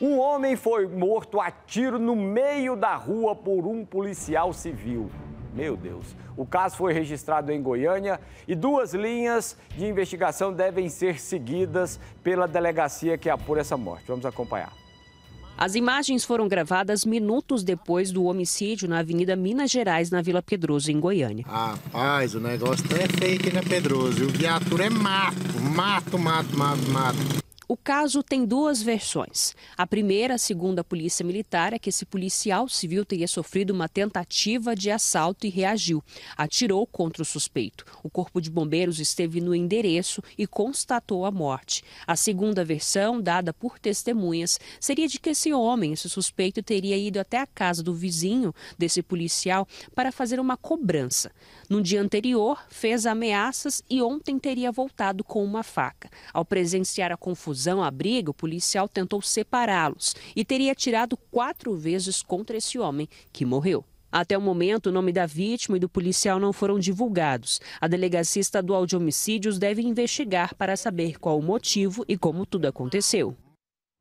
Um homem foi morto a tiro no meio da rua por um policial civil. Meu Deus. O caso foi registrado em Goiânia e duas linhas de investigação devem ser seguidas pela delegacia que apura essa morte. Vamos acompanhar. As imagens foram gravadas minutos depois do homicídio na Avenida Minas Gerais, na Vila Pedroso, em Goiânia. Rapaz, o negócio é feio aqui na né, Pedroso. O viatura é mato, mato, mato, mato, mato. O caso tem duas versões. A primeira, segundo a Polícia Militar, é que esse policial civil teria sofrido uma tentativa de assalto e reagiu. Atirou contra o suspeito. O Corpo de Bombeiros esteve no endereço e constatou a morte. A segunda versão, dada por testemunhas, seria de que esse homem, esse suspeito, teria ido até a casa do vizinho desse policial para fazer uma cobrança. No dia anterior, fez ameaças e ontem teria voltado com uma faca. Ao presenciar a confusão, confusão à briga, o policial tentou separá-los e teria atirado quatro vezes contra esse homem, que morreu. Até o momento, o nome da vítima e do policial não foram divulgados. A Delegacia Estadual de Homicídios deve investigar para saber qual o motivo e como tudo aconteceu.